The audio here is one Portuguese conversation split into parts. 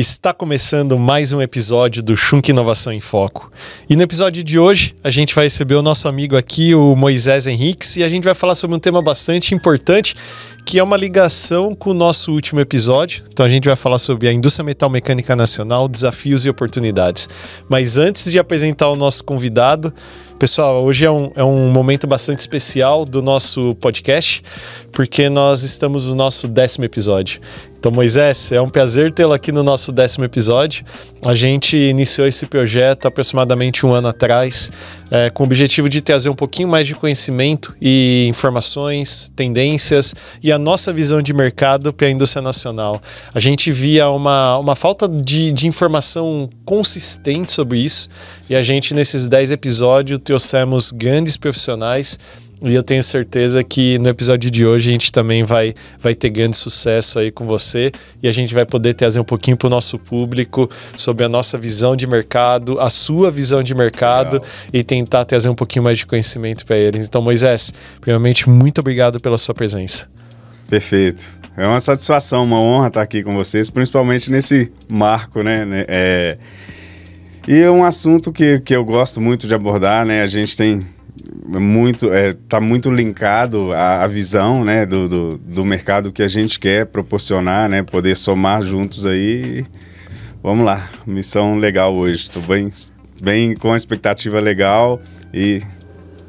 Está começando mais um episódio do Shunk Inovação em Foco. E no episódio de hoje, a gente vai receber o nosso amigo aqui, o Moisés Henriques, e a gente vai falar sobre um tema bastante importante, que é uma ligação com o nosso último episódio. Então a gente vai falar sobre a indústria metal mecânica nacional, desafios e oportunidades. Mas antes de apresentar o nosso convidado, pessoal, hoje é um, é um momento bastante especial do nosso podcast, porque nós estamos no nosso décimo episódio. Então, Moisés, é um prazer tê-lo aqui no nosso décimo episódio. A gente iniciou esse projeto aproximadamente um ano atrás, é, com o objetivo de trazer um pouquinho mais de conhecimento e informações, tendências e a nossa visão de mercado para a indústria nacional. A gente via uma, uma falta de, de informação consistente sobre isso e a gente, nesses 10 episódios, trouxemos grandes profissionais e eu tenho certeza que no episódio de hoje a gente também vai, vai ter grande sucesso aí com você e a gente vai poder trazer um pouquinho para o nosso público sobre a nossa visão de mercado, a sua visão de mercado Legal. e tentar trazer um pouquinho mais de conhecimento para eles. Então, Moisés, primeiramente, muito obrigado pela sua presença. Perfeito. É uma satisfação, uma honra estar aqui com vocês, principalmente nesse marco, né, né? É... E é um assunto que, que eu gosto muito de abordar, né? A gente tem muito, é, tá muito linkado à, à visão, né, do, do, do, mercado que a gente quer proporcionar, né, poder somar juntos aí. Vamos lá, missão legal hoje, estou bem, bem com expectativa legal e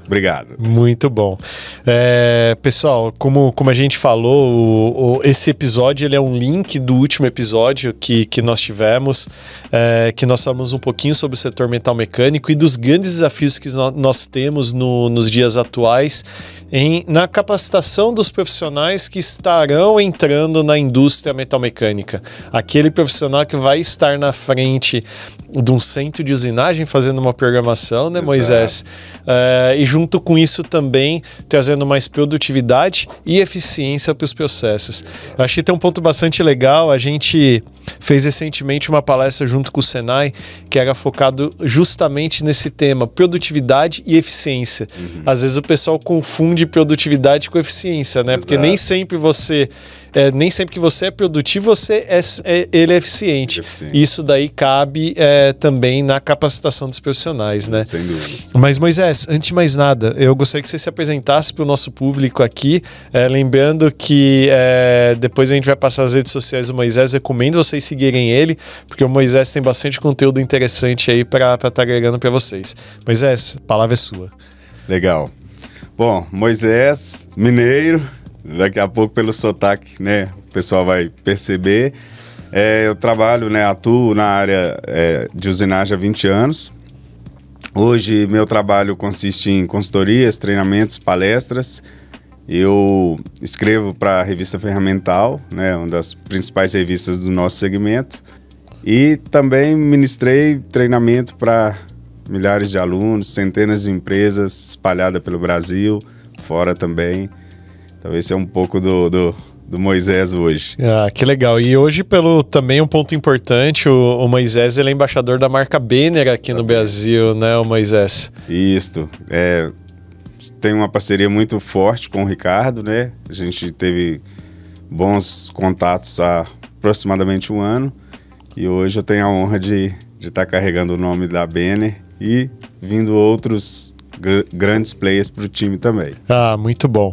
Obrigado. Muito bom. É, pessoal, como, como a gente falou, o, o, esse episódio ele é um link do último episódio que, que nós tivemos, é, que nós falamos um pouquinho sobre o setor metal mecânico e dos grandes desafios que nós temos no, nos dias atuais em, na capacitação dos profissionais que estarão entrando na indústria metal mecânica. Aquele profissional que vai estar na frente de um centro de usinagem fazendo uma programação, né, Exato. Moisés? e junto com isso também trazendo mais produtividade e eficiência para os processos. Eu achei que tem um ponto bastante legal. A gente fez recentemente uma palestra junto com o Senai que era focado justamente nesse tema, produtividade e eficiência. Uhum. Às vezes o pessoal confunde produtividade com eficiência, né? Exato. Porque nem sempre você é, nem sempre que você é produtivo, você é, é ele é eficiente. eficiente. Isso daí cabe é, é, também na capacitação dos profissionais, né? Sem dúvida. Mas, Moisés, antes de mais nada, eu gostaria que você se apresentasse para o nosso público aqui. É, lembrando que é, depois a gente vai passar as redes sociais do Moisés, recomendo vocês seguirem ele, porque o Moisés tem bastante conteúdo interessante aí para estar tá agregando para vocês. Moisés, a palavra é sua. Legal. Bom, Moisés, mineiro, daqui a pouco pelo sotaque, né? O pessoal vai perceber. É, eu trabalho, né, atuo na área é, de usinagem há 20 anos. Hoje, meu trabalho consiste em consultorias, treinamentos, palestras. Eu escrevo para a revista Ferramental, né, uma das principais revistas do nosso segmento. E também ministrei treinamento para milhares de alunos, centenas de empresas espalhadas pelo Brasil, fora também. Então, esse é um pouco do, do do Moisés hoje. Ah, que legal. E hoje, pelo também um ponto importante, o, o Moisés ele é embaixador da marca Benner aqui no Brasil, né, o Moisés? Isto. É, tem uma parceria muito forte com o Ricardo, né? A gente teve bons contatos há aproximadamente um ano. E hoje eu tenho a honra de estar de tá carregando o nome da Benner e vindo outros grandes players para o time também. Ah, muito bom.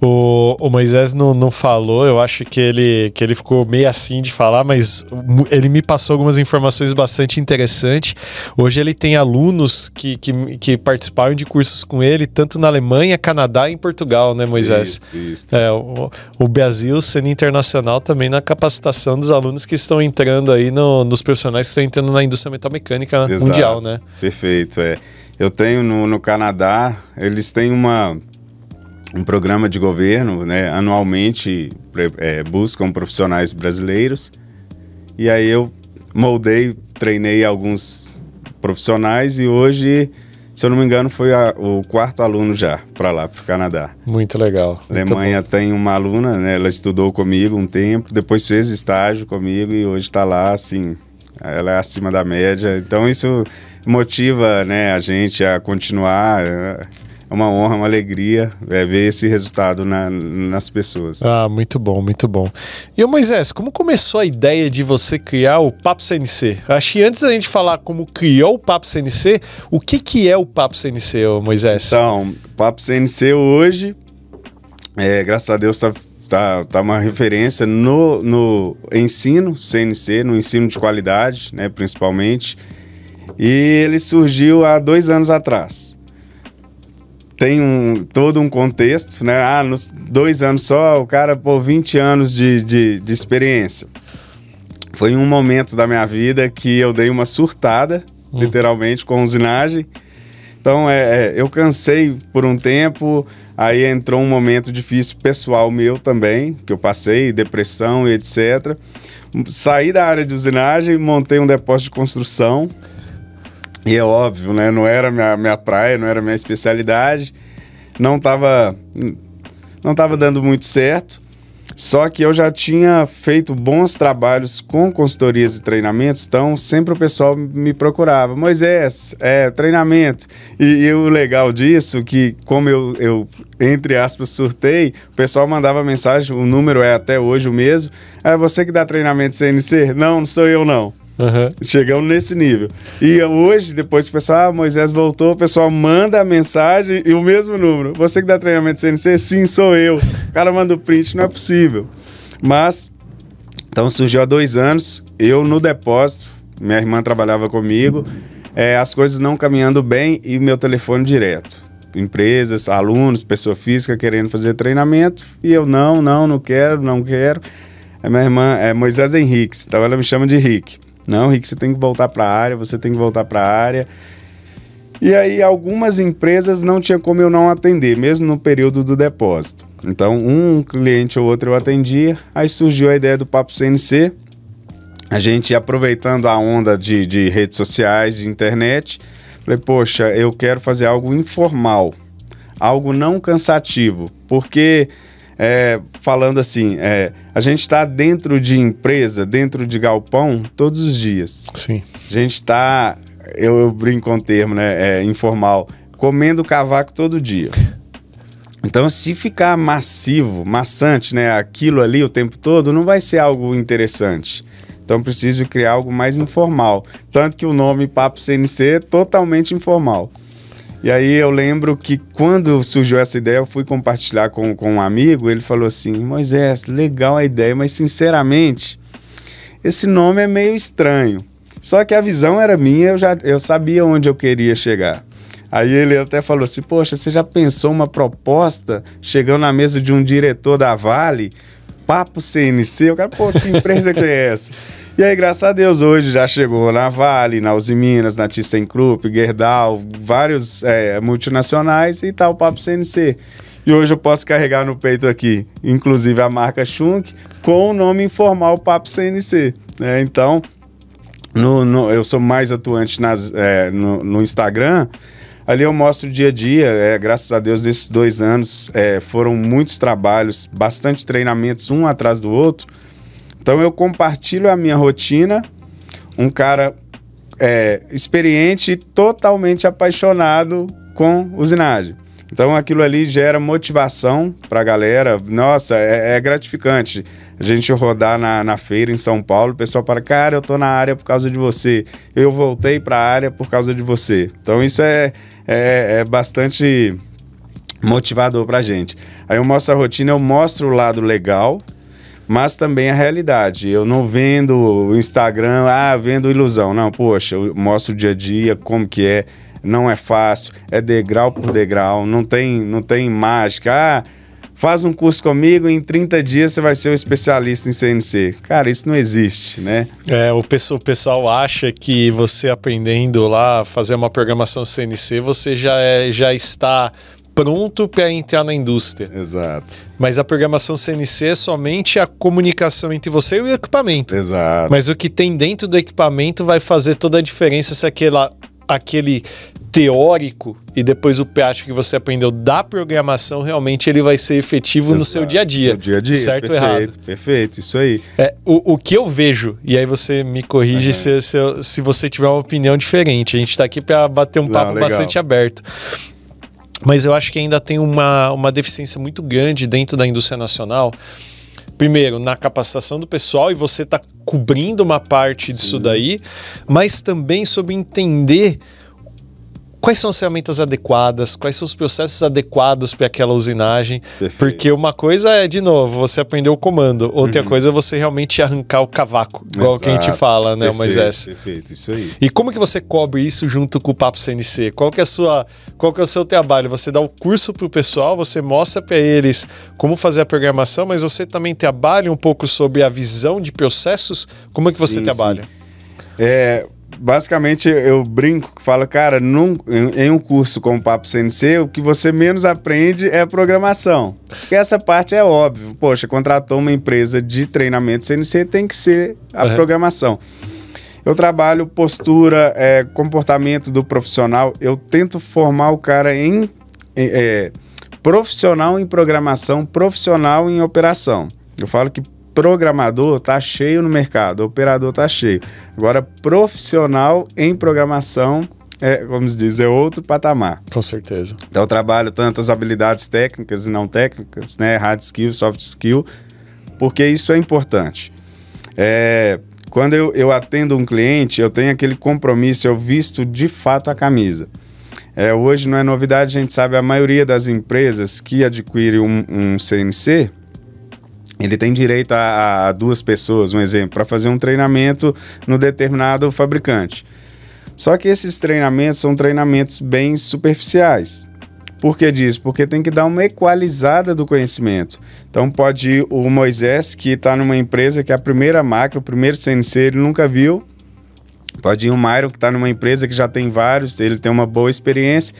O, o Moisés não, não falou, eu acho que ele, que ele ficou meio assim de falar, mas ele me passou algumas informações bastante interessantes. Hoje ele tem alunos que, que, que participaram de cursos com ele, tanto na Alemanha, Canadá e em Portugal, né, Moisés? Isso, isso. É, o, o Brasil sendo internacional também na capacitação dos alunos que estão entrando aí no, nos profissionais que estão entrando na indústria metalmecânica Exato. mundial, né? Perfeito, é. Eu tenho no, no Canadá, eles têm uma, um programa de governo, né? Anualmente é, buscam profissionais brasileiros. E aí eu moldei, treinei alguns profissionais e hoje, se eu não me engano, foi a, o quarto aluno já para lá, para o Canadá. Muito legal. A Alemanha tem uma aluna, né? Ela estudou comigo um tempo, depois fez estágio comigo e hoje está lá, assim, ela é acima da média. Então isso motiva né, a gente a continuar. É uma honra, uma alegria é, ver esse resultado na, nas pessoas. Ah, muito bom, muito bom. E o Moisés, como começou a ideia de você criar o Papo CNC? Acho que antes da gente falar como criou o Papo CNC, o que, que é o Papo CNC, Moisés? Então, o Papo CNC hoje, é, graças a Deus, está tá, tá uma referência no, no ensino CNC, no ensino de qualidade, né, principalmente. E ele surgiu há dois anos atrás. Tem um, todo um contexto, né? Ah, nos dois anos só, o cara, por 20 anos de, de, de experiência. Foi um momento da minha vida que eu dei uma surtada, hum. literalmente, com usinagem. Então, é, é, eu cansei por um tempo, aí entrou um momento difícil pessoal meu também, que eu passei, depressão e etc. Saí da área de usinagem, montei um depósito de construção. E é óbvio, né? Não era minha, minha praia, não era minha especialidade. Não estava não tava dando muito certo. Só que eu já tinha feito bons trabalhos com consultorias e treinamentos, então sempre o pessoal me procurava. Moisés, é, treinamento. E, e o legal disso, que como eu, eu, entre aspas, surtei, o pessoal mandava mensagem, o número é até hoje o mesmo. É você que dá treinamento CNC? Não, não sou eu não. Uhum. Chegamos nesse nível. E hoje, depois que o pessoal, ah, Moisés voltou, o pessoal manda a mensagem e o mesmo número. Você que dá treinamento CNC? Sim, sou eu. O cara manda o print, não é possível. Mas, então surgiu há dois anos, eu no depósito, minha irmã trabalhava comigo, é, as coisas não caminhando bem e meu telefone direto. Empresas, alunos, pessoa física querendo fazer treinamento e eu não, não, não quero, não quero. É minha irmã, é Moisés Henrique então ela me chama de Henrique. Não, Rick, você tem que voltar para a área, você tem que voltar para a área. E aí algumas empresas não tinha como eu não atender, mesmo no período do depósito. Então, um cliente ou outro eu atendia, aí surgiu a ideia do Papo CNC. A gente aproveitando a onda de, de redes sociais, de internet, falei, poxa, eu quero fazer algo informal, algo não cansativo, porque é, falando assim, é, a gente está dentro de empresa, dentro de galpão, todos os dias. Sim. A gente está, eu, eu, brinco com o termo, né, é, informal, comendo cavaco todo dia. Então, se ficar massivo, maçante, né, aquilo ali o tempo todo, não vai ser algo interessante. Então, preciso criar algo mais informal. Tanto que o nome Papo CNC é totalmente informal. E aí eu lembro que quando surgiu essa ideia, eu fui compartilhar com, com um amigo, ele falou assim: Moisés, legal a ideia, mas sinceramente, esse nome é meio estranho. Só que a visão era minha, eu já eu sabia onde eu queria chegar. Aí ele até falou assim: Poxa, você já pensou uma proposta chegando na mesa de um diretor da Vale? Papo CNC? Eu quero, pô, que empresa que é essa? E aí, graças a Deus, hoje já chegou na Vale, na Uzi Minas, na ThyssenKrupp, Gerdau, vários é, multinacionais e tal, tá papo CNC. E hoje eu posso carregar no peito aqui, inclusive a marca Schunk, com o nome informal Papo CNC. Né? Então, no, no, eu sou mais atuante nas, é, no, no, Instagram. Ali eu mostro o dia a dia. É, graças a Deus, desses dois anos é, foram muitos trabalhos, bastante treinamentos, um atrás do outro. Então eu compartilho a minha rotina, um cara é, experiente e totalmente apaixonado com usinagem. Então aquilo ali gera motivação para a galera. Nossa, é, é, gratificante a gente rodar na, na feira em São Paulo. O pessoal para, cara, eu tô na área por causa de você. Eu voltei para a área por causa de você. Então isso é, é, é bastante motivador para gente. Aí eu mostro a rotina, eu mostro o lado legal mas também a realidade. Eu não vendo o Instagram, ah, vendo ilusão. Não, poxa, eu mostro o dia a dia, como que é. Não é fácil, é degrau por degrau, não tem, não tem mágica. Ah, faz um curso comigo em 30 dias você vai ser um especialista em CNC. Cara, isso não existe, né? É, o pessoal, o pessoal acha que você aprendendo lá, fazer uma programação CNC, você já, é, já está pronto para entrar na indústria. Exato. Mas a programação CNC é somente a comunicação entre você e o equipamento. Exato. Mas o que tem dentro do equipamento vai fazer toda a diferença se aquela, aquele teórico e depois o prático que você aprendeu da programação realmente ele vai ser efetivo Exato. no seu dia a dia. No dia a dia. Certo perfeito, ou errado? Perfeito, isso aí. É, o, o que eu vejo, e aí você me corrige uhum. se, se, se, você tiver uma opinião diferente. A gente está aqui para bater um Não, papo legal. bastante aberto. Mas eu acho que ainda tem uma, uma deficiência muito grande dentro da indústria nacional. Primeiro, na capacitação do pessoal, e você está cobrindo uma parte Sim. disso daí, mas também sobre entender quais são as ferramentas adequadas, quais são os processos adequados para aquela usinagem. Perfeito. Porque uma coisa é, de novo, você aprender o comando, outra uhum. coisa é você realmente arrancar o cavaco, igual Exato. que a gente fala, né, perfeito, Moisés? Perfeito, isso aí. E como que você cobre isso junto com o Papo CNC? Qual que é, a sua, qual que é o seu trabalho? Você dá o curso para o pessoal, você mostra para eles como fazer a programação, mas você também trabalha um pouco sobre a visão de processos? Como é que sim, você trabalha? Sim. É, basicamente eu brinco que falo, cara, num, em um curso como o Papo CNC, o que você menos aprende é programação. Porque essa parte é óbvio. Poxa, contratou uma empresa de treinamento CNC, tem que ser a uhum. programação. Eu trabalho postura, é, comportamento do profissional. Eu tento formar o cara em é, é profissional em programação, profissional em operação. Eu falo que programador tá cheio no mercado, operador tá cheio. Agora, profissional em programação é, como se diz, é outro patamar. Com certeza. Então eu trabalho tanto as habilidades técnicas e não técnicas, né? Hard skill, soft skill, porque isso é importante. É, quando eu, eu atendo um cliente, eu tenho aquele compromisso, eu visto de fato a camisa. É, hoje não é novidade, a gente sabe, a maioria das empresas que adquire um, um CNC, ele tem direito a, a duas pessoas, um exemplo, para fazer um treinamento no determinado fabricante. Só que esses treinamentos são treinamentos bem superficiais. Por que disso? Porque tem que dar uma equalizada do conhecimento. Então pode ir o Moisés, que está numa empresa que é a primeira máquina, o primeiro CNC, ele nunca viu. Pode ir o Mauro que está numa empresa que já tem vários, ele tem uma boa experiência.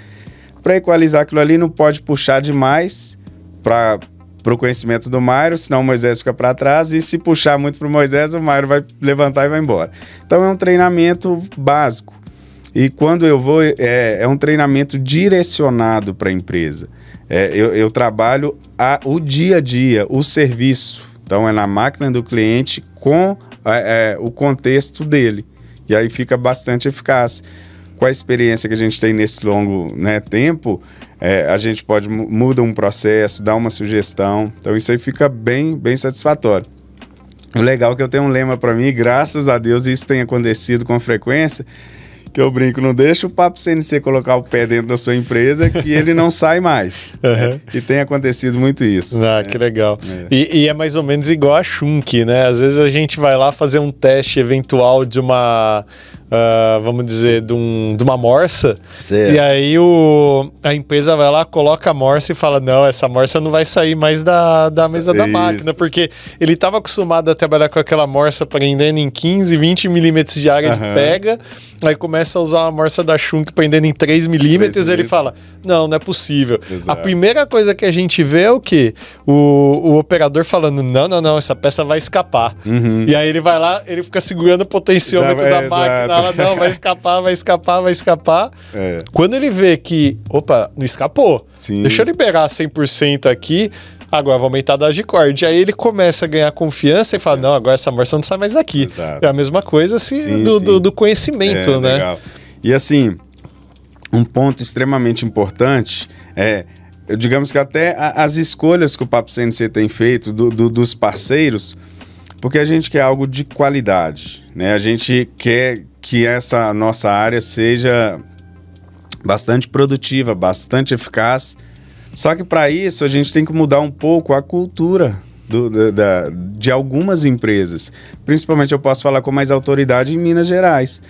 Para equalizar aquilo ali, não pode puxar demais para pro conhecimento do Mairo, senão o Moisés fica para trás e se puxar muito pro Moisés, o Mairo vai levantar e vai embora. Então é um treinamento básico. E quando eu vou, é, é um treinamento direcionado para a empresa. É, eu, eu, trabalho a, o dia a dia, o serviço. Então é na máquina do cliente com é, é o contexto dele. E aí fica bastante eficaz com a experiência que a gente tem nesse longo né, tempo, é, a gente pode muda um processo, dá uma sugestão. Então isso aí fica bem, bem satisfatório. O legal é que eu tenho um lema para mim, graças a Deus isso tem acontecido com frequência que eu brinco, não deixa o Papo CNC colocar o pé dentro da sua empresa que ele não sai mais. Uhum. E tem acontecido muito isso. Ah, né? que é. legal. É. E, e, é mais ou menos igual a Shunk, né? Às vezes a gente vai lá fazer um teste eventual de uma, uh, vamos dizer, de, um, de uma morsa. Certo. E aí o, a empresa vai lá, coloca a morsa e fala, não, essa morsa não vai sair mais da, da mesa é da máquina, porque ele estava acostumado a trabalhar com aquela morsa prendendo em 15, 20 milímetros de área uhum. de pega, aí começa começa a usar a morsa da Schunk prendendo em 3 milímetros, ele fala: Não, não é possível. Exato. A primeira coisa que a gente vê é o que? O, o operador falando: Não, não, não, essa peça vai escapar. Uhum. E aí ele vai lá, ele fica segurando o potenciômetro da máquina, ela, não, vai escapar, vai escapar, vai escapar. É. Quando ele vê que, opa, não escapou, Sim. deixa eu liberar 100% aqui agora vou aumentar da g e Aí ele começa a ganhar confiança e fala: não, agora essa morça não sai mais daqui. Exato. É a mesma coisa assim, sim, do, sim. do, Do, conhecimento, é, né? Legal. E assim, um ponto extremamente importante é digamos que até as escolhas que o Papo CNC tem feito do, do, dos parceiros, porque a gente quer algo de qualidade, né? A gente quer que essa nossa área seja bastante produtiva, bastante eficaz só que para isso a gente tem que mudar um pouco a cultura do, da, de algumas empresas. Principalmente eu posso falar com mais autoridade em Minas Gerais.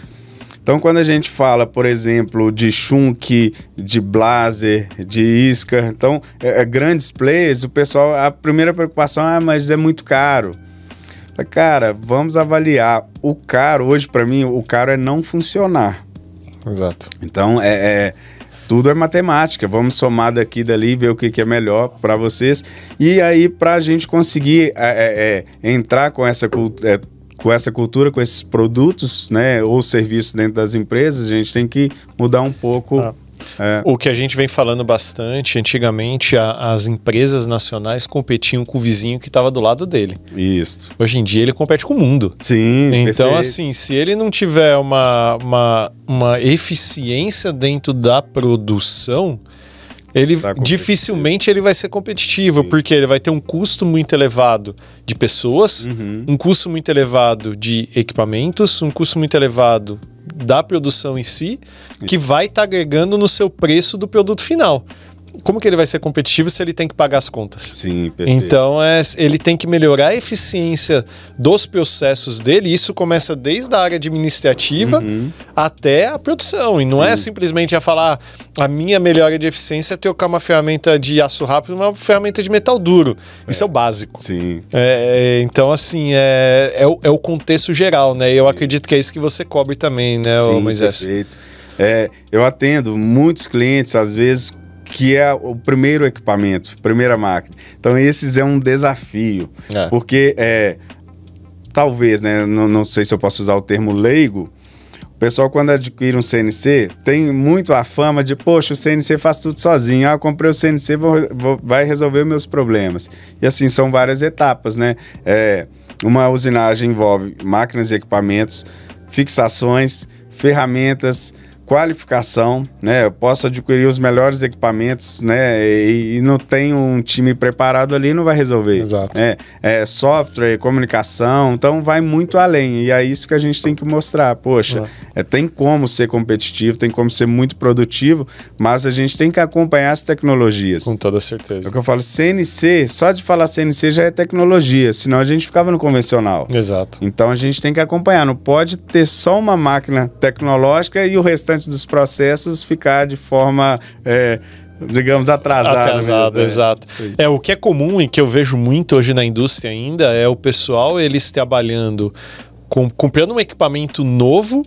Então, quando a gente fala, por exemplo, de Shunk, de Blazer, de Isca, então, é, é, grandes players, o pessoal, a primeira preocupação é, ah, mas é muito caro. Cara, vamos avaliar. O caro, hoje, para mim, o caro é não funcionar. Exato. Então, é, é tudo é matemática. Vamos somar daqui e dali, ver o que, que é melhor para vocês. E aí, para a gente conseguir é, é, é, entrar com essa cultura. É, com essa cultura, com esses produtos, né, ou serviços dentro das empresas, a gente tem que mudar um pouco ah é. O que a gente vem falando bastante, antigamente a, as empresas nacionais competiam com o vizinho que estava do lado dele. Isso. Hoje em dia ele compete com o mundo. Sim. Então, perfeito. assim, se ele não tiver uma, uma, uma eficiência dentro da produção, ele tá dificilmente ele vai ser competitivo, Sim. porque ele vai ter um custo muito elevado de pessoas, uhum. um custo muito elevado de equipamentos, um custo muito elevado da produção em si, que vai estar tá agregando no seu preço do produto final como que ele vai ser competitivo se ele tem que pagar as contas? Sim, perfeito. Então, é, ele tem que melhorar a eficiência dos processos dele. Isso começa desde a área administrativa uhum. até a produção. E não é Sim. é simplesmente a falar ah, a minha melhora de eficiência é trocar uma ferramenta de aço rápido uma ferramenta de metal duro. É. Isso é o básico. Sim. É, então, assim, é, é, o, é o contexto geral, né? E eu acredito que é isso que você cobre também, né, Sim, Moisés? Perfeito. É, eu atendo muitos clientes, às vezes que é o primeiro equipamento, primeira máquina. Então, esses é um desafio, é. porque é, talvez, né, não, não sei se eu posso usar o termo leigo, o pessoal, quando adquire um CNC, tem muito a fama de, poxa, o CNC faz tudo sozinho. Ah, comprei o CNC, vou, vou, vai resolver meus problemas. E assim, são várias etapas, né? É, uma usinagem envolve máquinas e equipamentos, fixações, ferramentas, qualificação, né? Eu posso adquirir os melhores equipamentos, né? E, e não tem um time preparado ali, não vai resolver. Exato. Né? É, software, é comunicação, então vai muito além. E é isso que a gente tem que mostrar. Poxa, é. É, tem como ser competitivo, tem como ser muito produtivo, mas a gente tem que acompanhar as tecnologias. Com toda certeza. É o que eu falo, CNC, só de falar CNC já é tecnologia, senão a gente ficava no convencional. Exato. Então a gente tem que acompanhar, não pode ter só uma máquina tecnológica e o restante restante dos processos ficar de forma. É, digamos, atrasado. Atrasado, mesmo, né? exato. É. é, o que é comum e que eu vejo muito hoje na indústria ainda é o pessoal eles trabalhando, com, comprando um equipamento novo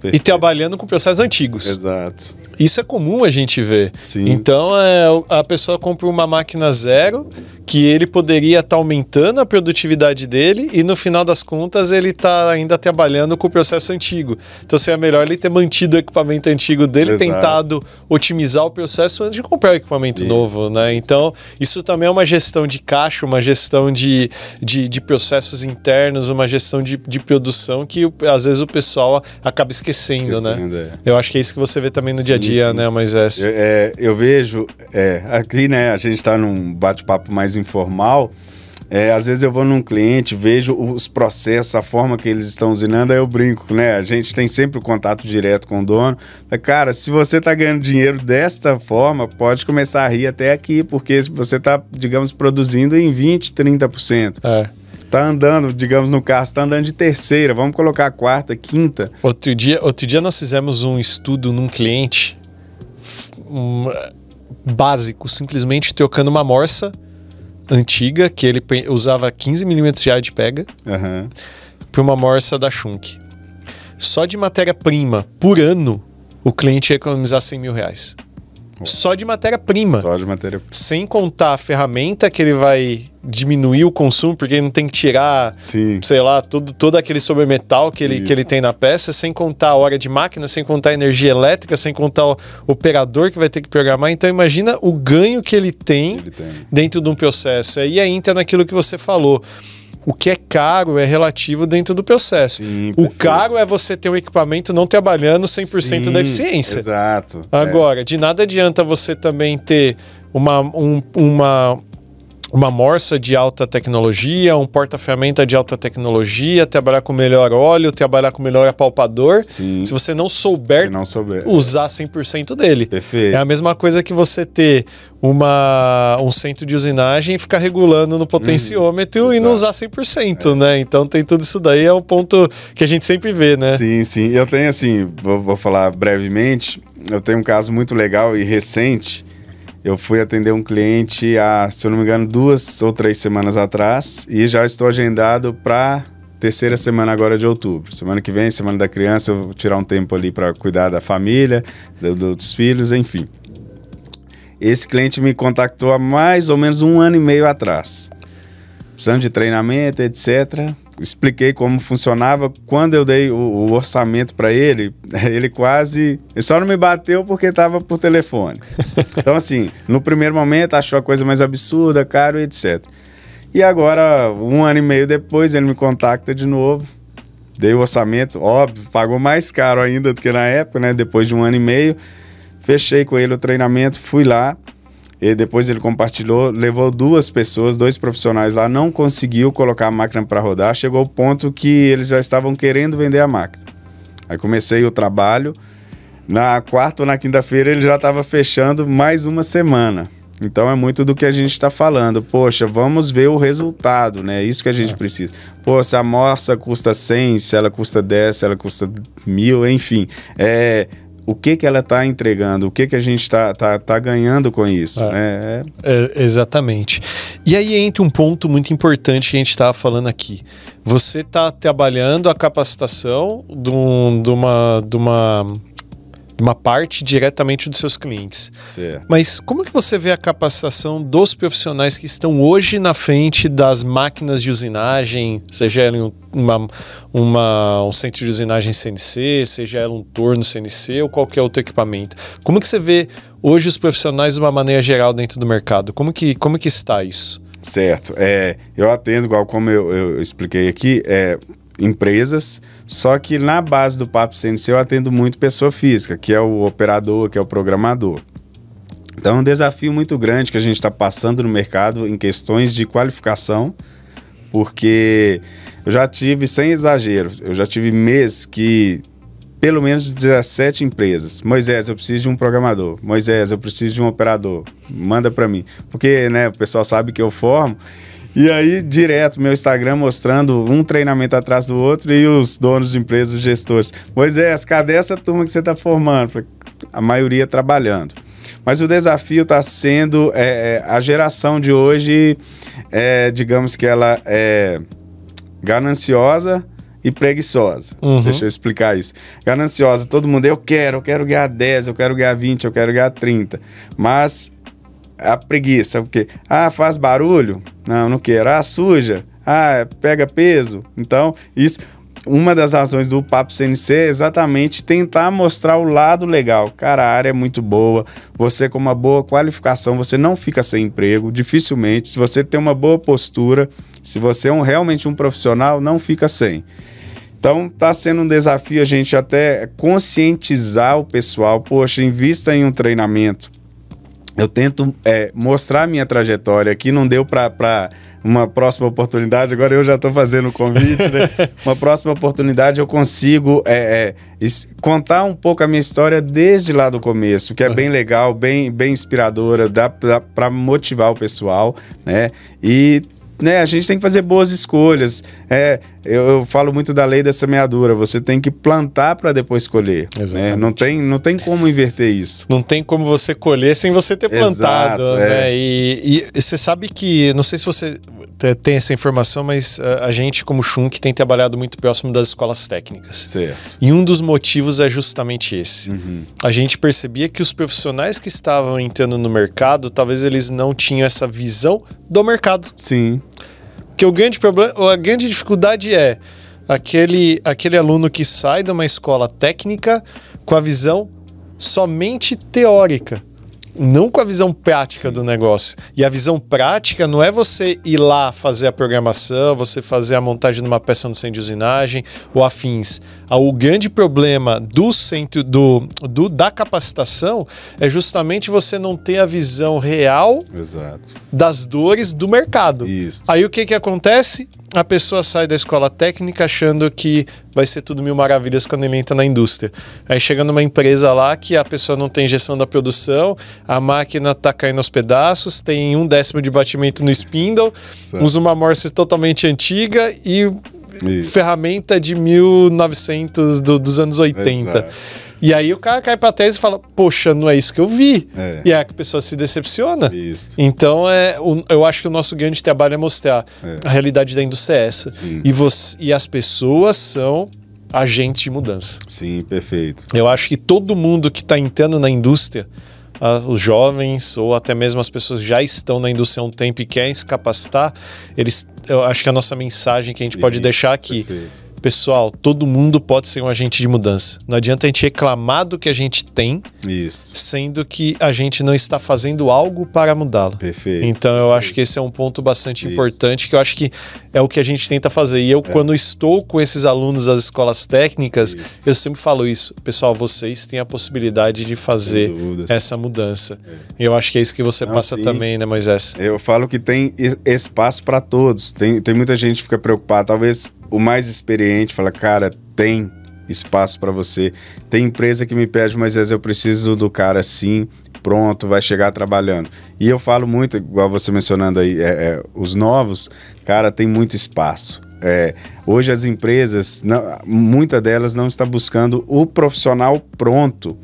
Perfeito. e trabalhando com processos antigos. Exato. Isso é comum a gente ver. Sim. Então é, a pessoa compra uma máquina zero que ele poderia estar tá aumentando a produtividade dele e no final das contas ele está ainda trabalhando com o processo antigo. Então seria melhor ele ter mantido o equipamento antigo dele, Exato. tentado otimizar o processo antes de comprar o equipamento isso. novo, né? Então isso também é uma gestão de caixa, uma gestão de, de, de processos internos, uma gestão de, de produção que às vezes o pessoal acaba esquecendo, né? esquecendo né? É. Eu acho que é isso que você vê também no Sim. dia a dia dia, né, Moisés? É assim. Eu, é, eu vejo, é, aqui, né, a gente está num bate-papo mais informal. É, às vezes eu vou num cliente, vejo os processos, a forma que eles estão usinando, aí eu brinco, né? A gente tem sempre o contato direto com o dono. Cara, se você está ganhando dinheiro desta forma, pode começar a rir até aqui, porque você está, digamos, produzindo em 20%, 30%. É tá andando, digamos, no carro, está andando de terceira, vamos colocar quarta, quinta. Outro dia, outro dia nós fizemos um estudo num cliente um, básico, simplesmente trocando uma morsa antiga, que ele usava 15 milímetros de ar de pega, uhum. para uma morsa da Schunk. Só de matéria-prima, por ano, o cliente ia economizar 100 mil reais. Só de matéria-prima. Só de matéria-prima. Sem contar a ferramenta que ele vai diminuir o consumo, porque ele não tem que tirar, Sim. sei lá, todo, todo aquele sobremetal que ele, que ele tem na peça, sem contar a hora de máquina, sem contar a energia elétrica, sem contar o operador que vai ter que programar. Então imagina o ganho que ele tem, ele tem. dentro de um processo. E aí entra naquilo que você falou o que é caro é relativo dentro do processo. Sim, o caro é você ter um equipamento não trabalhando 100% Sim, da eficiência. Exato. É. Agora, é. de nada adianta você também ter uma, um, uma, uma morsa de alta tecnologia, um porta-ferramenta de alta tecnologia, trabalhar com melhor óleo, trabalhar com melhor apalpador. Sim. Se você não souber, não souber usar 100% dele. Perfeito. É a mesma coisa que você ter uma, um centro de usinagem e ficar regulando no potenciômetro hum, e não usar 100%, é. né? Então tem tudo isso daí, é um ponto que a gente sempre vê, né? Sim, sim. Eu tenho assim, vou, vou falar brevemente, eu tenho um caso muito legal e recente, eu fui atender um cliente há, se eu não me engano, duas ou três semanas atrás e já estou agendado para terceira semana agora de outubro. Semana que vem, semana da criança, eu vou tirar um tempo ali para cuidar da família, do, dos filhos, enfim. Esse cliente me contactou há mais ou menos um ano e meio atrás. Precisando de treinamento, etc expliquei como funcionava. Quando eu dei o, o orçamento para ele, ele quase. Ele só não me bateu porque estava por telefone. Então, assim, no primeiro momento achou a coisa mais absurda, caro e etc. E agora, um ano e meio depois, ele me contacta de novo. Dei o orçamento, óbvio, pagou mais caro ainda do que na época, né? Depois de um ano e meio. Fechei com ele o treinamento, fui lá, e depois ele compartilhou, levou duas pessoas, dois profissionais lá, não conseguiu colocar a máquina para rodar. Chegou o ponto que eles já estavam querendo vender a máquina. Aí comecei o trabalho. Na quarta ou na quinta-feira ele já estava fechando mais uma semana. Então é muito do que a gente está falando. Poxa, vamos ver o resultado, né? É isso que a gente é. precisa. Pô, se a amostra custa 100, se ela custa 10, se ela custa mil, enfim. É, o que, que ela está entregando, o que, que a gente está tá, tá ganhando com isso. É. né? É... É, exatamente. E aí entra um ponto muito importante que a gente estava falando aqui. Você está trabalhando a capacitação de, um, de uma. De uma uma parte diretamente dos seus clientes. Certo. Mas como que você vê a capacitação dos profissionais que estão hoje na frente das máquinas de usinagem, seja ela uma, uma, um centro de usinagem CNC, seja ela um torno CNC ou qualquer outro equipamento? Como que você vê hoje os profissionais de uma maneira geral dentro do mercado? Como que, como que está isso? Certo. É, eu atendo, igual como eu, eu expliquei aqui, é, empresas, só que na base do Papo CNC eu atendo muito pessoa física, que é o operador, que é o programador. Então é um desafio muito grande que a gente está passando no mercado em questões de qualificação, porque eu já tive, sem exagero, eu já tive meses que pelo menos 17 empresas. Moisés, eu preciso de um programador. Moisés, eu preciso de um operador. Manda para mim. Porque, né, o pessoal sabe que eu formo e aí, direto, meu Instagram mostrando um treinamento atrás do outro e os donos de empresas, os gestores. Moisés, cadê essa turma que você está formando? A maioria trabalhando. Mas o desafio está sendo é, é, a geração de hoje, é, digamos que ela é gananciosa e preguiçosa. Uhum. Deixa eu explicar isso. Gananciosa, todo mundo, eu quero, eu quero ganhar 10, eu quero ganhar 20, eu quero ganhar 30. Mas a preguiça, porque, ah, faz barulho? Não, não quero. Ah, suja. Ah, pega peso. Então, isso uma das razões do Papo CNC é exatamente tentar mostrar o lado legal. Cara, a área é muito boa, você com uma boa qualificação, você não fica sem emprego, dificilmente. Se você tem uma boa postura, se você é um, realmente um profissional, não fica sem. Então, está sendo um desafio a gente até conscientizar o pessoal. Poxa, invista em um treinamento eu tento é, mostrar minha trajetória aqui, não deu para uma próxima oportunidade, agora eu já estou fazendo o convite, né? uma próxima oportunidade eu consigo é, é, contar um pouco a minha história desde lá do começo, que é bem legal, bem, bem inspiradora, dá para motivar o pessoal, né? E né, a gente tem que fazer boas escolhas. É, eu, eu, falo muito da lei da semeadura. Você tem que plantar para depois colher. Né? Não, tem, não tem como inverter isso. Não tem como você colher sem você ter plantado. Exato, é. né? e, e, você sabe que, não sei se você tem essa informação, mas a, eh, a gente, como Schunk, tem trabalhado muito próximo das escolas técnicas. Certo. E um dos motivos é justamente esse. Uhum. A gente percebia que os profissionais que estavam entrando no mercado, talvez eles não tinham essa visão do mercado. Sim. Porque o grande problema, a grande dificuldade é aquele, aquele aluno que sai de uma escola técnica com a visão somente teórica, não com a visão prática Sim. do negócio. E a visão prática não é você ir lá fazer a programação, você fazer a montagem de uma peça no centro de usinagem ou afins o grande problema do centro do, do, da capacitação é justamente você não ter a visão real Exato. das dores do mercado. Isso. Aí o que, que acontece? A pessoa sai da escola técnica achando que vai ser tudo mil maravilhas quando ele entra na indústria. Aí chega numa empresa lá que a pessoa não tem gestão da produção, a máquina está caindo aos pedaços, tem um décimo de batimento no spindle, certo. usa uma morse totalmente antiga e isso. ferramenta de 1900, do, dos anos 80. Exato. E aí o cara cai pra trás e fala, poxa, não é isso que eu vi. É. E aí a pessoa se decepciona. Isso. Então é, eu acho que o nosso grande trabalho é mostrar é. a realidade da indústria é essa. E, você, e as pessoas são agentes de mudança. Sim, perfeito. Eu acho que todo mundo que está entrando na indústria os jovens ou até mesmo as pessoas que já estão na indústria há um tempo e querem se capacitar, eles, eu acho que a nossa mensagem que a gente pode deixar aqui. Perfeito Pessoal, todo mundo pode ser um agente de mudança. Não adianta a gente reclamar do que a gente tem, Isso. sendo que a gente não está fazendo algo para mudá-lo. Perfeito. Então eu acho que esse é um ponto bastante Isso. importante, que eu acho que é o que a gente tenta fazer. E eu, é. quando estou com esses alunos das escolas técnicas, Isso. eu sempre falo isso. Pessoal, vocês têm a possibilidade de fazer essa mudança. É. Eu acho que é isso que você não, passa sim. também, né, Moisés? Eu falo que tem espaço para todos. Tem, tem muita gente que fica preocupada, talvez o mais experiente fala, cara, tem espaço para você. Tem empresa que me pede, mas às eu preciso do cara assim, pronto, vai chegar trabalhando. E eu falo muito, igual você mencionando aí, é, é, os novos, cara, tem muito espaço. É, hoje as empresas, não, muita delas não está buscando o profissional pronto.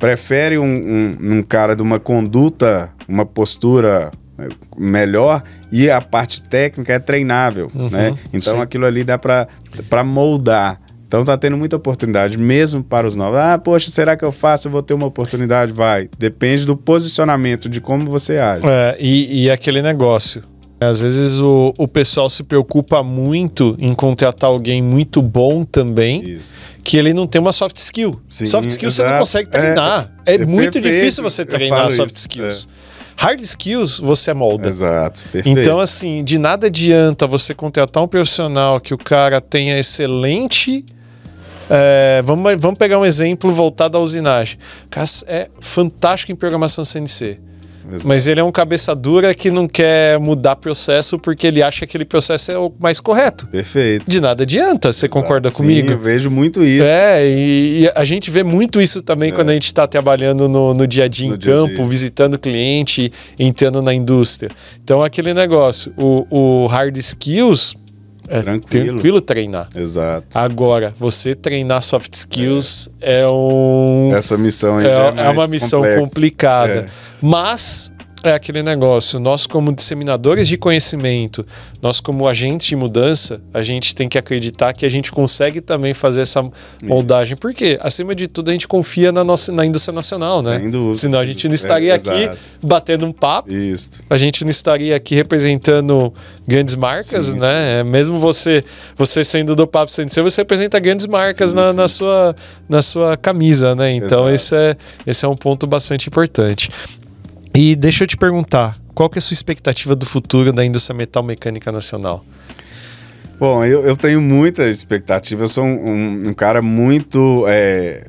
Prefere um, um, um cara de uma conduta, uma postura melhor e a parte técnica é treinável, uhum, né? Então sim. aquilo ali dá para moldar. Então tá tendo muita oportunidade, mesmo para os novos. Ah, poxa, será que eu faço? Eu vou ter uma oportunidade? Vai. Depende do posicionamento, de como você age. É, e, e aquele negócio. Às vezes o, o pessoal se preocupa muito em contratar alguém muito bom também, Isso. que ele não tem uma soft skill. Sim, soft skill exato. você não consegue treinar. É, é, é muito perfeito. difícil você treinar soft isso. É. skills. É. Hard skills você é molda. Exato, perfeito. Então, assim, de nada adianta você contratar um profissional que o cara tenha excelente. É, vamos, vamos pegar um exemplo voltado à usinagem. O cara é fantástico em programação CNC. Exato. Mas ele é um cabeça dura que não quer mudar processo porque ele acha que aquele processo é o mais correto. Perfeito. De nada adianta, você Exato. concorda Sim, comigo? eu vejo muito isso. É, e, e, a gente vê muito isso também é. quando a gente está trabalhando no, no, dia a dia no em dia campo, dia. visitando cliente, entrando na indústria. Então, aquele negócio, o, o hard skills é tranquilo. tranquilo treinar. Exato. Agora, você treinar soft skills é, é um. Essa missão aí é, é, é uma missão complexa. complicada. É. Mas é aquele negócio. Nós, como disseminadores de conhecimento, nós, como agentes de mudança, a gente tem que acreditar que a gente consegue também fazer essa moldagem. Isso. Porque, acima de tudo, a gente confia na, nossa, na indústria nacional, né? dúvida, Senão a gente não estaria é, aqui exato. batendo um papo. Isso. A gente não estaria aqui representando grandes marcas, sim, né? Sim. Mesmo você você sendo do Papo CNC, você representa grandes marcas sim, na, na, sua, na sua camisa, né? Então, esse é, esse é um ponto bastante importante. E deixa eu te perguntar, qual que é a sua expectativa do futuro da indústria metal mecânica nacional? Bom, eu, eu tenho muita expectativa. Eu sou um, um, um cara muito é,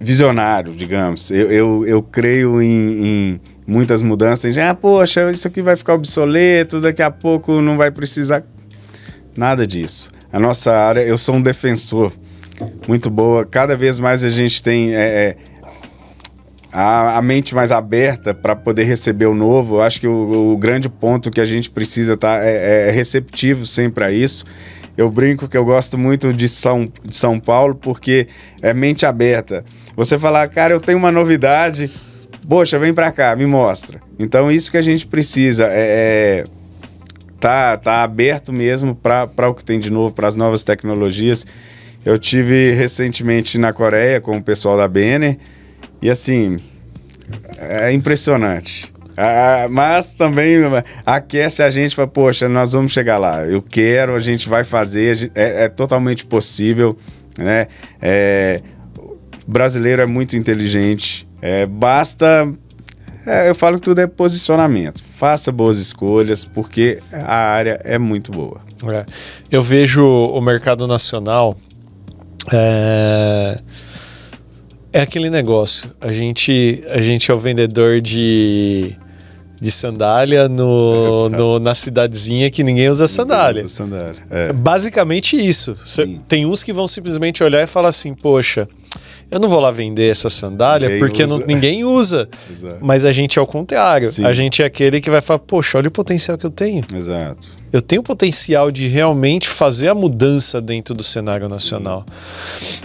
visionário, digamos. Eu, eu, eu creio em, em muitas mudanças. Em, ah, poxa, isso aqui vai ficar obsoleto, daqui a pouco não vai precisar. Nada disso. A nossa área, eu sou um defensor muito boa. Cada vez mais a gente tem. É, é, a, a mente mais aberta para poder receber o novo. Eu acho que o, o, grande ponto que a gente precisa tá, é, é receptivo sempre a isso. Eu brinco que eu gosto muito de São, de São Paulo porque é mente aberta. Você falar, cara, eu tenho uma novidade, poxa, vem para cá, me mostra. Então, isso que a gente precisa é, é tá, tá aberto mesmo para o que tem de novo, para as novas tecnologias. Eu tive recentemente na Coreia com o pessoal da Banner e assim, é impressionante. Ah, mas também aquece a gente fala, poxa, nós vamos chegar lá. Eu quero, a gente vai fazer, gente, é, é, totalmente possível, né? É, brasileiro é muito inteligente. É, basta. É, eu falo que tudo é posicionamento. Faça boas escolhas, porque a área é muito boa. É. Eu vejo o mercado nacional. É é aquele negócio. A gente, a gente é o vendedor de, de sandália no, no na cidadezinha que ninguém usa ninguém sandália. Usa sandália. É. é basicamente isso. Cê, tem uns que vão simplesmente olhar e falar assim, poxa. Eu não vou lá vender essa sandália ninguém porque usa. Não, ninguém usa. Exato. Mas a gente é o contrário. Sim. A gente é aquele que vai falar, poxa, olha o potencial que eu tenho. Exato. Eu tenho o potencial de realmente fazer a mudança dentro do cenário nacional. Sim.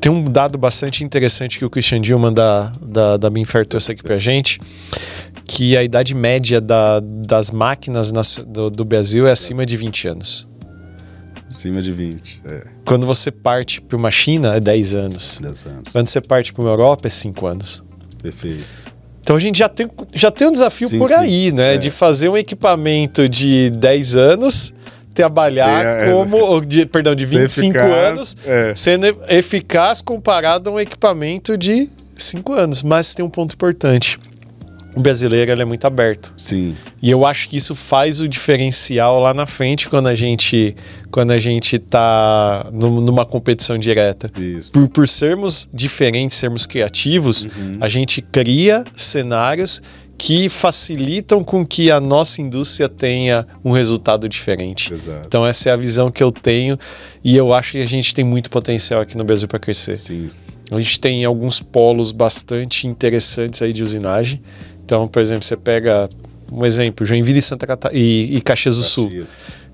Tem um dado bastante interessante que o Christian Dilman da, da, da Binfer trouxe aqui pra gente, que a idade média da, das máquinas na, do, do, Brasil é acima de 20 anos. Acima de 20, é. Quando você parte para uma China, é 10 anos. 10 anos. Quando você parte para uma Europa, é 5 anos. Perfeito. Então a gente já tem, já tem um desafio sim, por sim. aí, né? É. De fazer um equipamento de 10 anos trabalhar Tem, como, de, perdão, de 25 eficaz, anos, é. sendo eficaz comparado a um equipamento de 5 anos. Mas tem um ponto importante o brasileiro ele é muito aberto. Sim. E eu acho que isso faz o diferencial lá na frente quando a gente quando a gente tá numa competição direta. Isso. Por, por sermos diferentes, sermos criativos, uhum. a gente cria cenários que facilitam com que a nossa indústria tenha um resultado diferente. Exato. Então essa é a visão que eu tenho e eu acho que a gente tem muito potencial aqui no Brasil para crescer. Sim. A gente tem alguns polos bastante interessantes aí de usinagem. Então, por exemplo, você pega um exemplo, Joinville e Santa Catarina e, e Caxias do Sul,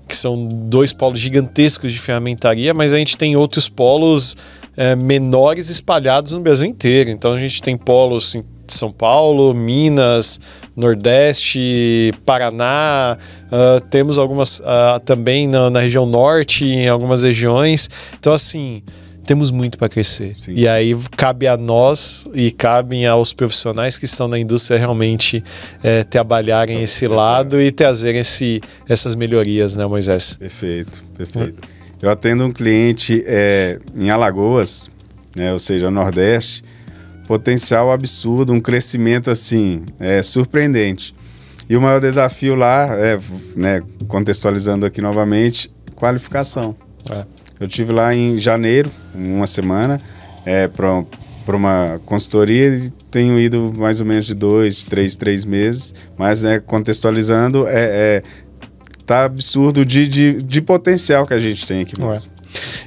que são dois polos gigantescos de ferramentaria, mas a gente tem outros polos é, menores espalhados no Brasil inteiro. Então a gente tem polos assim, são Paulo, Minas, Nordeste, Paraná, uh, temos algumas uh, também na, na, região norte, em algumas regiões. Então, assim, temos muito para crescer. Sim. E aí cabe a nós e cabem aos profissionais que estão na indústria realmente é, trabalharem então, esse é lado e trazerem esse, essas melhorias, né, Moisés? Perfeito, perfeito. Eu atendo um cliente é, em Alagoas, né, ou seja, Nordeste potencial absurdo, um crescimento assim é, surpreendente. E o maior desafio lá, é, né, contextualizando aqui novamente, qualificação. É. Eu tive lá em janeiro, uma semana, é, para uma consultoria e tenho ido mais ou menos de dois, três, três meses. Mas né, contextualizando, é, é tá absurdo de, de, de, potencial que a gente tem aqui. É? Mesmo.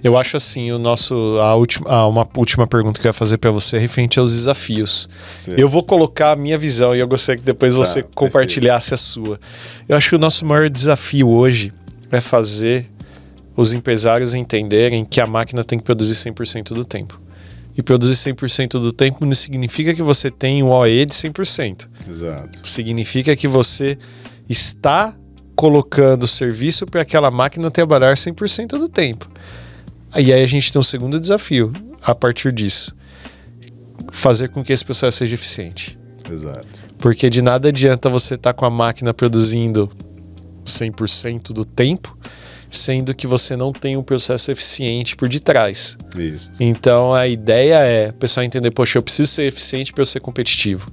Eu acho assim, o nosso a última uma última pergunta que eu ia fazer para você é referente aos desafios. Sim. Eu vou colocar a minha visão e eu gostaria que depois tá, você compartilhasse perfeito. a sua. Eu acho que o nosso maior desafio hoje é fazer os empresários entenderem que a máquina tem que produzir 100% do tempo. E produzir 100% do tempo não significa que você tem um OE de 100%. Exato. Significa que você está colocando o serviço para aquela máquina trabalhar 100% do tempo. E aí a gente tem um segundo desafio a partir disso: fazer com que esse processo seja eficiente. Exato. Porque de nada adianta você estar tá com a máquina produzindo 100% do tempo, sendo que você não tem um processo eficiente por detrás. Isso. Então a ideia é o pessoal entender, poxa, eu preciso ser eficiente para eu ser competitivo.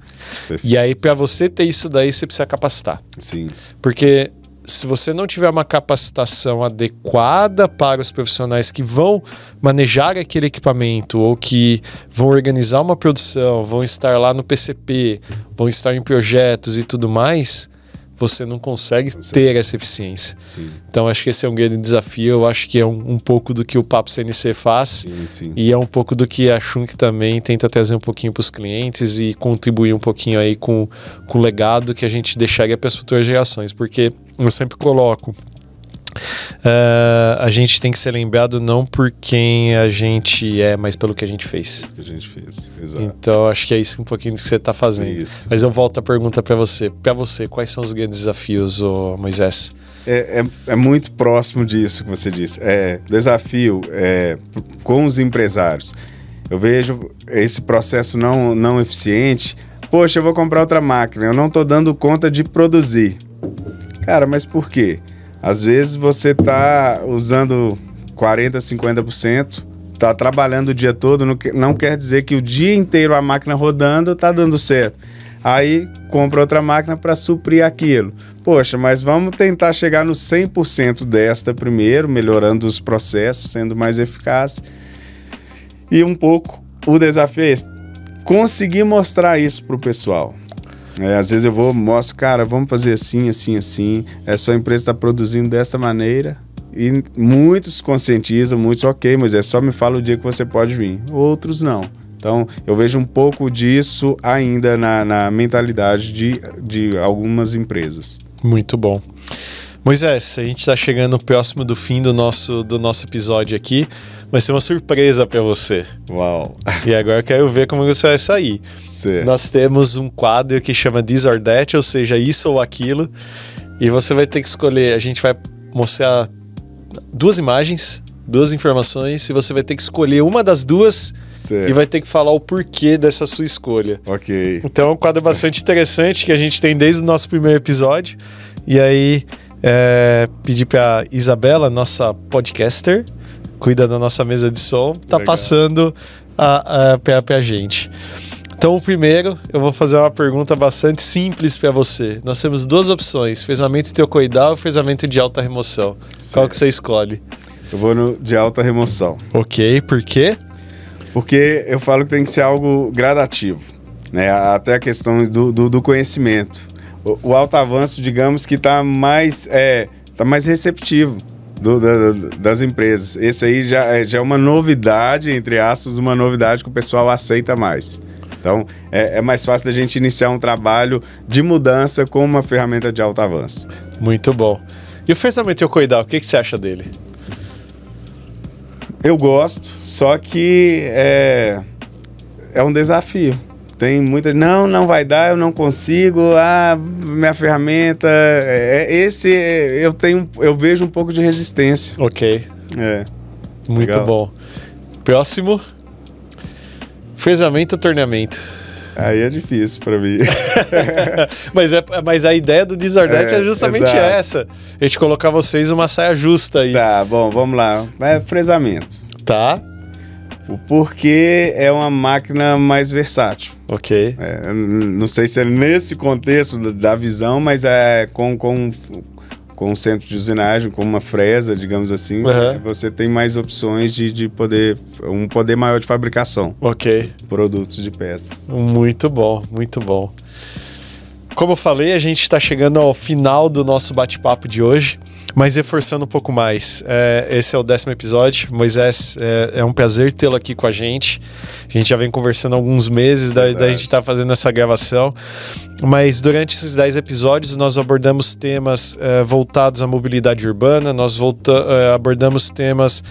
Perfeito. E aí para você ter isso daí, você precisa capacitar. Sim. Porque se você não tiver uma capacitação adequada para os profissionais que vão manejar aquele equipamento ou que vão organizar uma produção, vão estar lá no PCP, vão estar em projetos e tudo mais, você não consegue ter essa eficiência. Sim. Então acho que esse é um grande desafio. Eu acho que é um, um pouco do que o Papo CNC faz sim, sim. e é um pouco do que a Shunk também tenta trazer um pouquinho para os clientes e contribuir um pouquinho aí com, com o legado que a gente deixaria para as futuras gerações, porque eu sempre coloco Uh, a gente tem que ser lembrado não por quem a gente é, mas pelo que a gente fez. Que a gente fez, exato. Então acho que é isso um pouquinho que você está fazendo. É isso. Mas eu volto a pergunta para você. Para você, quais são os grandes desafios, ô Moisés? É, é, é, muito próximo disso que você disse. É, desafio é, com os empresários. Eu vejo esse processo não, não eficiente. Poxa, eu vou comprar outra máquina, eu não estou dando conta de produzir. Cara, mas por quê? Às vezes você tá usando 40%, 50%, tá trabalhando o dia todo, não, quer dizer que o dia inteiro a máquina rodando tá dando certo. Aí compra outra máquina para suprir aquilo. Poxa, mas vamos tentar chegar no 100% desta primeiro, melhorando os processos, sendo mais eficaz. E um pouco o desafio é esse, conseguir mostrar isso para o pessoal. É, às vezes eu vou, mostro, cara, vamos fazer assim, assim, assim. É só a empresa está produzindo dessa maneira. E muitos conscientizam, muitos, ok, mas é só me fala o dia que você pode vir. Outros não. Então, eu vejo um pouco disso ainda na, na mentalidade de, de algumas empresas. Muito bom. Moisés, a gente está chegando próximo do fim do nosso, do nosso episódio aqui vai ser uma surpresa para você. Uau. E agora eu quero ver como você vai sair. Sim. Nós temos um quadro que chama This or That, ou seja, isso ou aquilo. E você vai ter que escolher. A gente vai mostrar duas imagens, duas informações, e você vai ter que escolher uma das duas e vai ter que falar o porquê dessa sua escolha. Ok. Então é um quadro bastante interessante que a gente tem desde o nosso primeiro episódio. E aí, é, pedir para Isabela, nossa podcaster, cuida da nossa mesa de som, tá Legal. passando a, a para a gente. Então, o primeiro, eu vou fazer uma pergunta bastante simples para você. Nós temos duas opções: fezamento teocoidal ou fezamento de alta remoção. Certo. Qual que você escolhe? Eu vou no de alta remoção. Ok, por quê? Porque eu falo que tem que ser algo gradativo, né? Até a questão do, do, do conhecimento. O, o, alto avanço, digamos que está mais, é, tá mais receptivo do, do, das empresas. Esse aí já, é, já é uma novidade, entre aspas, uma novidade que o pessoal aceita mais. Então, é, é mais fácil da gente iniciar um trabalho de mudança com uma ferramenta de alto avanço. Muito bom. E o pensamento eucoidal, o que, que você acha dele? Eu gosto, só que é, é um desafio. Tem muita. Não, não vai dar, eu não consigo. Ah, minha ferramenta. É, é esse é, eu tenho. Eu vejo um pouco de resistência. Ok. É. Muito Legal. bom. Próximo. Fezamento ou torneamento? Aí é difícil para mim. mas, é, mas a ideia do Desordete é, é, justamente exato. essa. a gente colocar vocês uma saia justa aí. Tá, bom, vamos lá. É fresamento. Tá. O porquê é uma máquina mais versátil. Ok. É, não sei se é nesse contexto da visão, mas é com, com, com um centro de usinagem, com uma fresa, digamos assim, uhum. você tem mais opções de, de poder, um poder maior de fabricação. Ok. De produtos de peças. Muito bom, muito bom. Como eu falei, a gente está chegando ao final do nosso bate-papo de hoje. Mas reforçando um pouco mais, é, esse é o décimo episódio. Moisés, é, é um prazer tê-lo aqui com a gente. A gente já vem conversando há alguns meses da, da gente estar tá fazendo essa gravação. Mas durante esses dez episódios, nós abordamos temas é, voltados à mobilidade urbana, nós volta, é, abordamos temas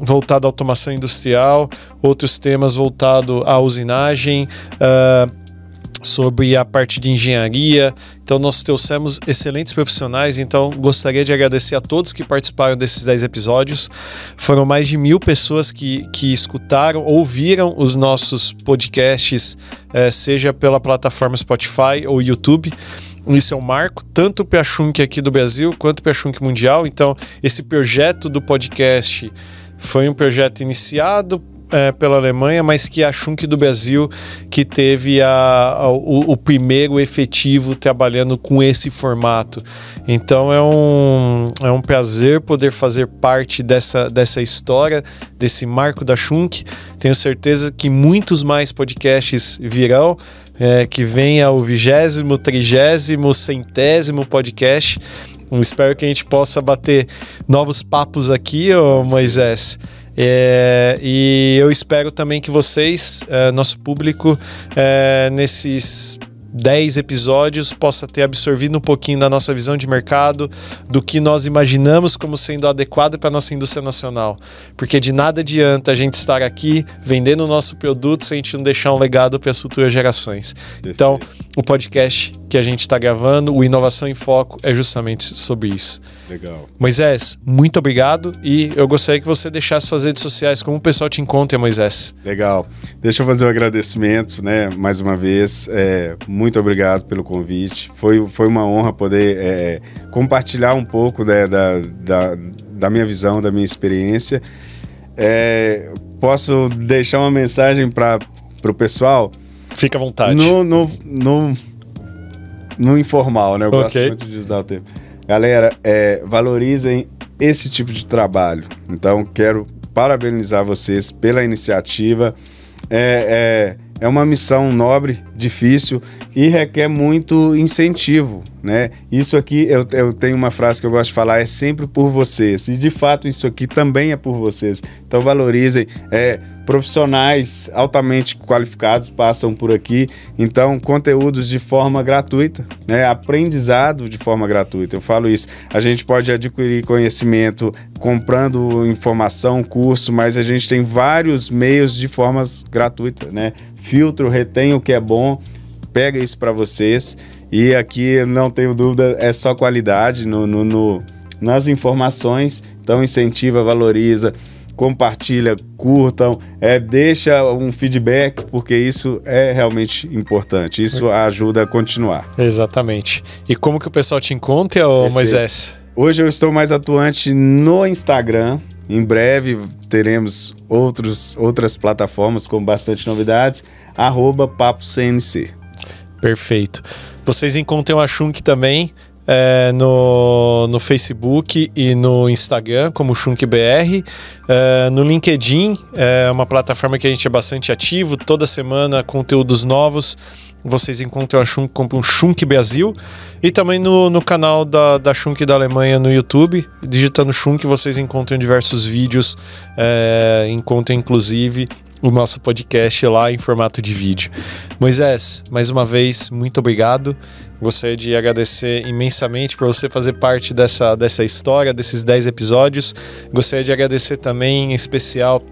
voltados à automação industrial, outros temas voltados à usinagem. Uh, sobre a parte de engenharia. Então, nós trouxemos excelentes profissionais. Então, gostaria de agradecer a todos que participaram desses 10 episódios. Foram mais de mil pessoas que, que escutaram, ouviram os nossos podcasts, eh, seja pela plataforma Spotify ou YouTube. Isso é um marco, tanto para a Shunk aqui do Brasil quanto para a Shunk Mundial. Então, esse projeto do podcast foi um projeto iniciado é, pela Alemanha, mas que a Schunk do Brasil que teve a, a o, o, primeiro efetivo trabalhando com esse formato. Então é um, é um prazer poder fazer parte dessa, dessa história, desse marco da Schunk. Tenho certeza que muitos mais podcasts virão. É, que venha o vigésimo, trigésimo, centésimo podcast. Espero que a gente possa bater novos papos aqui, ô Moisés. Sim. É, e eu espero também que vocês, é, nosso público, é, nesses 10 episódios possa ter absorvido um pouquinho da nossa visão de mercado, do que nós imaginamos como sendo adequado para a nossa indústria nacional. Porque de nada adianta a gente estar aqui vendendo o nosso produto sem a gente não deixar um legado para as futuras gerações. Defeito. Então, o podcast que a gente está gravando, o Inovação em Foco, é justamente sobre isso. Legal. Moisés, muito obrigado e eu gostaria que você deixasse suas redes sociais, como o pessoal te encontra, Moisés. Legal. Deixa eu fazer um agradecimento, né, mais uma vez. É, muito muito obrigado pelo convite. Foi, foi uma honra poder é, compartilhar um pouco né, da, da, da, minha visão, da minha experiência. É, posso deixar uma mensagem para o pessoal? Fica à vontade. No, no, no, no informal, né? Eu okay. gosto muito de usar o termo. Galera, é, valorizem esse tipo de trabalho. Então, quero parabenizar vocês pela iniciativa. é, é é uma missão nobre, difícil e requer muito incentivo, né? Isso aqui, eu, eu tenho uma frase que eu gosto de falar, é sempre por vocês. E de fato isso aqui também é por vocês. Então valorizem. É, profissionais altamente qualificados passam por aqui. Então, conteúdos de forma gratuita, né? aprendizado de forma gratuita. Eu falo isso. A gente pode adquirir conhecimento comprando informação, curso, mas a gente tem vários meios de formas gratuitas. Né? Filtro, retém o que é bom, pega isso para vocês. E aqui, não tenho dúvida, é só qualidade no, no, no nas informações. Então, incentiva, valoriza compartilha, curtam, é, deixa um feedback, porque isso é realmente importante. Isso ajuda a continuar. Exatamente. E como que o pessoal te encontra, ô Moisés? Hoje eu estou mais atuante no Instagram. Em breve teremos outros, outras plataformas com bastante novidades. Arroba Papo CNC. Perfeito. Vocês encontram a Shunk também é, no, no Facebook e no Instagram, como ChunkBR. É, no LinkedIn, é uma plataforma que a gente é bastante ativo, toda semana conteúdos novos vocês encontram a Schunk como Schunk Brasil e também no, no canal da, da da Alemanha no YouTube. Digitando Chunk vocês encontram diversos vídeos, é, encontram inclusive o nosso podcast lá em formato de vídeo. Moisés, mais uma vez, muito obrigado Gostaria de agradecer imensamente por você fazer parte dessa, dessa história, desses 10 episódios. Gostaria de agradecer também, em especial,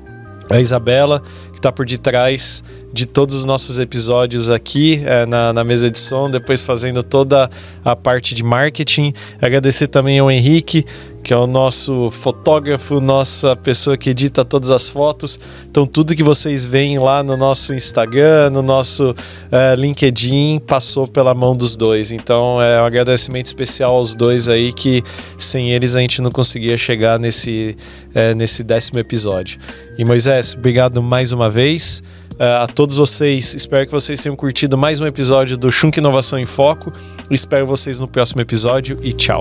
a Isabela, que está por detrás de todos os nossos episódios aqui é, na, na, mesa de som, depois fazendo toda a parte de marketing. Agradecer também ao Henrique, que é o nosso fotógrafo, nossa pessoa que edita todas as fotos. Então, tudo que vocês veem lá no nosso Instagram, no nosso uh, LinkedIn, passou pela mão dos dois. Então, é um agradecimento especial aos dois aí, que sem eles a gente não conseguia chegar nesse, uh, nesse décimo episódio. E Moisés, obrigado mais uma vez. Uh, a todos vocês, espero que vocês tenham curtido mais um episódio do Chunk Inovação em Foco. Espero vocês no próximo episódio e tchau.